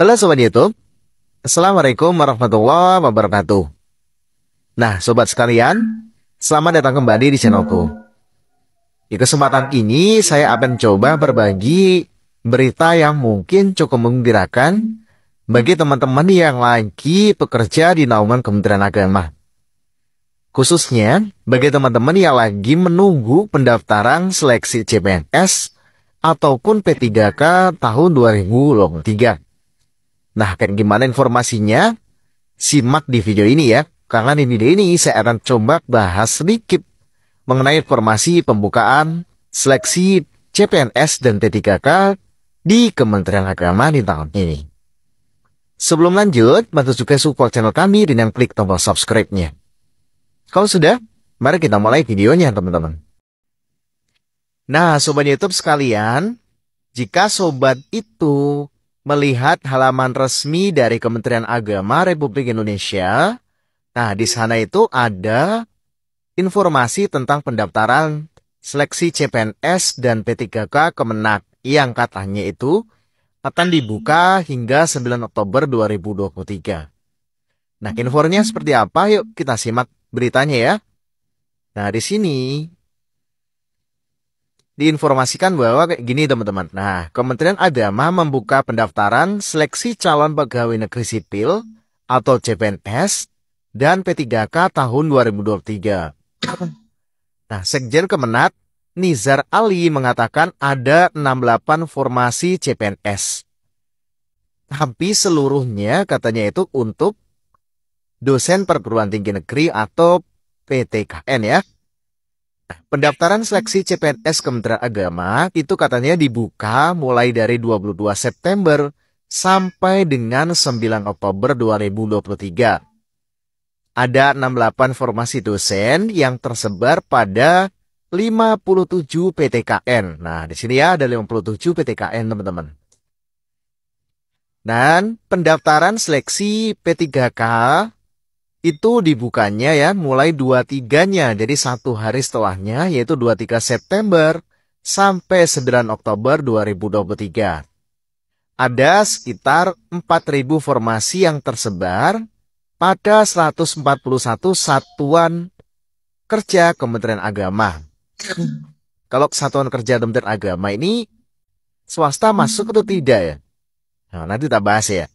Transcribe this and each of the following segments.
Halo Sobat Youtube, Assalamualaikum warahmatullahi wabarakatuh. Nah Sobat sekalian, selamat datang kembali di channelku. Di kesempatan ini saya akan coba berbagi berita yang mungkin cukup menggembirakan bagi teman-teman yang lagi bekerja di naungan Kementerian Agama. Khususnya bagi teman-teman yang lagi menunggu pendaftaran seleksi CPNS ataupun P3K tahun 2023. Nah, kayak gimana informasinya? Simak di video ini ya, karena di video ini saya akan coba bahas sedikit mengenai informasi pembukaan seleksi CPNS dan T3K di Kementerian Agama di tahun ini. Sebelum lanjut, bantu juga support channel kami dengan klik tombol subscribe-nya. Kalau sudah, mari kita mulai videonya teman-teman. Nah, Sobat Youtube sekalian, jika Sobat itu melihat halaman resmi dari Kementerian Agama Republik Indonesia. Nah, di sana itu ada informasi tentang pendaftaran seleksi CPNS dan P3K Kemenak yang katanya itu akan dibuka hingga 9 Oktober 2023. Nah, hmm. infonya seperti apa? Yuk kita simak beritanya ya. Nah, di sini diinformasikan bahwa kayak gini teman-teman. Nah, Kementerian Agama membuka pendaftaran seleksi calon pegawai negeri sipil atau CPNS dan P3K tahun 2023. Nah, Sekjen Kemenat Nizar Ali mengatakan ada 68 formasi CPNS. Tapi seluruhnya katanya itu untuk dosen perguruan tinggi negeri atau PTKN ya. Pendaftaran seleksi CPNS Kementerian Agama itu katanya dibuka mulai dari 22 September sampai dengan 9 Oktober 2023. Ada 68 formasi dosen yang tersebar pada 57 PTKN. Nah, di sini ya ada 57 PTKN, teman-teman. Dan pendaftaran seleksi P3K itu dibukanya ya mulai 23-nya, jadi satu hari setelahnya yaitu 23 September sampai 9 Oktober 2023. Ada sekitar 4.000 formasi yang tersebar pada 141 satuan kerja Kementerian Agama. Kalau satuan kerja Kementerian Agama ini swasta masuk atau tidak ya? Nah, nanti kita bahas ya.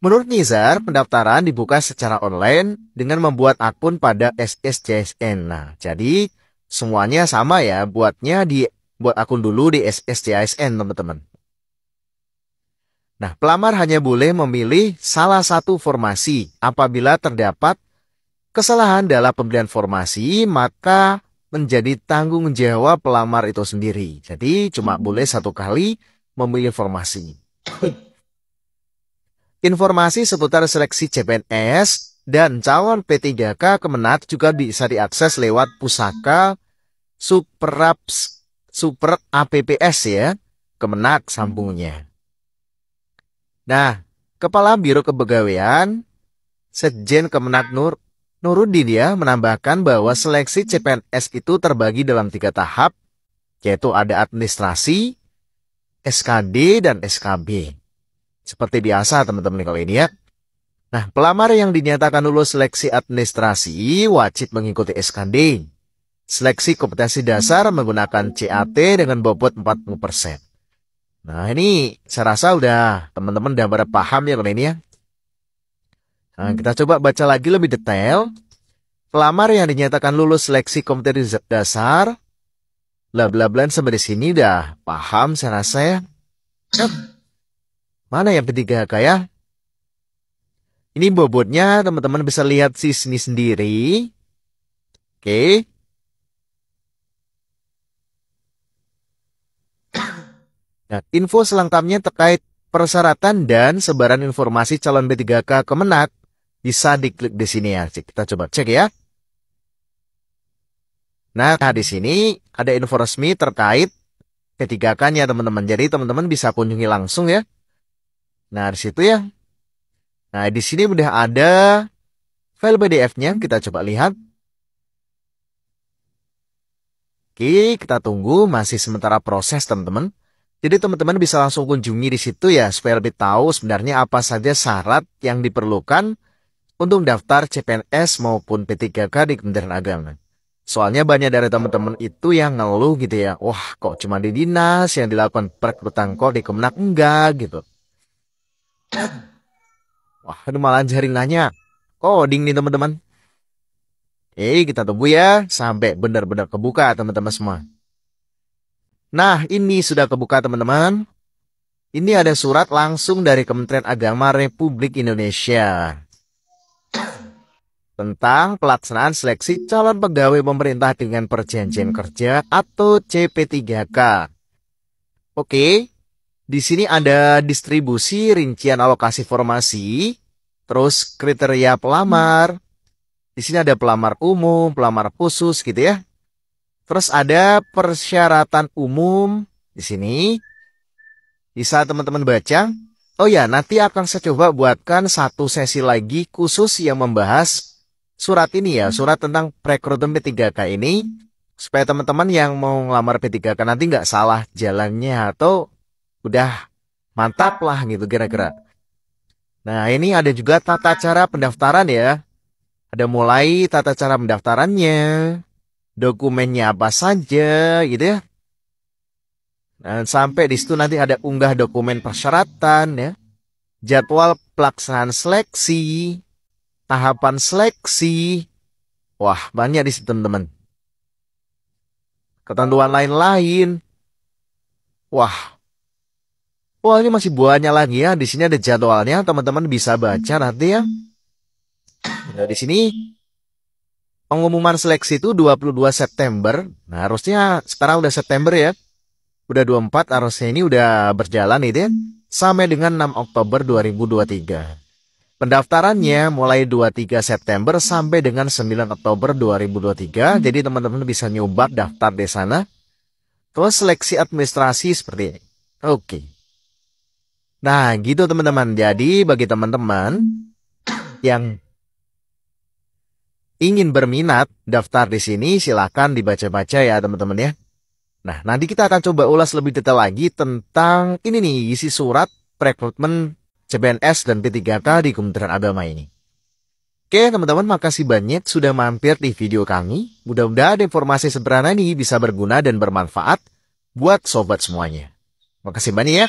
Menurut Nizar, pendaftaran dibuka secara online dengan membuat akun pada SSCSN. Nah, jadi semuanya sama ya, buatnya di buat akun dulu di SSCSN, teman-teman. Nah, pelamar hanya boleh memilih salah satu formasi. Apabila terdapat kesalahan dalam pembelian formasi, maka menjadi tanggung jawab pelamar itu sendiri. Jadi, cuma boleh satu kali memilih formasi. Informasi seputar seleksi CPNS dan calon P3K Kemenat juga bisa diakses lewat pusaka Superaps Super APPS ya, Kemenak sambungnya. Nah, Kepala Biro Kepegawaian Sekjen Kemenak Nur Nuruddin ya menambahkan bahwa seleksi CPNS itu terbagi dalam tiga tahap, yaitu ada administrasi, SKD, dan SKB. Seperti biasa teman-teman kalau ini ya. Nah, pelamar yang dinyatakan lulus seleksi administrasi wajib mengikuti SKD. Seleksi kompetensi dasar menggunakan CAT dengan bobot 40%. Nah, ini saya rasa udah teman-teman udah pada paham ya kalau ini ya. Nah, hmm. kita coba baca lagi lebih detail. Pelamar yang dinyatakan lulus seleksi kompetensi dasar, bla bla bla sampai di sini udah paham saya rasa ya. Mana yang ketiga kak ya? Ini bobotnya teman-teman bisa lihat di sini sendiri. Oke. Nah, info selengkapnya terkait persyaratan dan sebaran informasi calon B3K Kemenak bisa diklik di sini ya. Kita coba cek ya. Nah, nah, di sini ada info resmi terkait P3K-nya teman-teman. Jadi teman-teman bisa kunjungi langsung ya. Nah, di situ ya. Nah, di sini udah ada file PDF-nya. Kita coba lihat. Oke, kita tunggu. Masih sementara proses, teman-teman. Jadi teman-teman bisa langsung kunjungi di situ ya supaya lebih tahu sebenarnya apa saja syarat yang diperlukan untuk daftar CPNS maupun P3K di Kementerian Agama. Soalnya banyak dari teman-teman itu yang ngeluh gitu ya. Wah kok cuma di dinas yang dilakukan perekrutan kok di kemenak enggak gitu. Wah, ini malah jaring nanya. Coding nih teman-teman. Eh, kita tunggu ya sampai benar-benar kebuka teman-teman semua. Nah, ini sudah kebuka teman-teman. Ini ada surat langsung dari Kementerian Agama Republik Indonesia tentang pelaksanaan seleksi calon pegawai pemerintah dengan perjanjian kerja atau CP3K. Oke, di sini ada distribusi, rincian alokasi formasi, terus kriteria pelamar. Di sini ada pelamar umum, pelamar khusus gitu ya. Terus ada persyaratan umum di sini. Bisa teman-teman baca. Oh ya, nanti akan saya coba buatkan satu sesi lagi khusus yang membahas surat ini ya, surat tentang perekrutan P3K ini supaya teman-teman yang mau ngelamar P3K nanti nggak salah jalannya atau udah mantap lah gitu kira-kira. Nah ini ada juga tata cara pendaftaran ya. Ada mulai tata cara pendaftarannya, dokumennya apa saja gitu ya. Dan sampai di situ nanti ada unggah dokumen persyaratan ya. Jadwal pelaksanaan seleksi, tahapan seleksi. Wah, banyak di situ teman-teman. Ketentuan lain-lain. Wah, Wah oh, ini masih banyak lagi ya. Di sini ada jadwalnya, teman-teman bisa baca nanti ya. Nah, di sini pengumuman seleksi itu 22 September. Nah, harusnya sekarang udah September ya. Udah 24 harusnya ini udah berjalan itu ya. Sampai dengan 6 Oktober 2023. Pendaftarannya mulai 23 September sampai dengan 9 Oktober 2023. Jadi teman-teman bisa nyoba daftar di sana. Terus seleksi administrasi seperti ini. Oke. Okay. Nah, gitu teman-teman. Jadi bagi teman-teman yang ingin berminat daftar di sini silahkan dibaca-baca ya teman-teman ya. Nah, nanti kita akan coba ulas lebih detail lagi tentang ini nih isi surat rekrutmen CPNS dan P3K di Kementerian Agama ini. Oke teman-teman makasih banyak sudah mampir di video kami. Mudah-mudahan informasi sederhana ini bisa berguna dan bermanfaat buat sobat semuanya. Makasih banyak ya.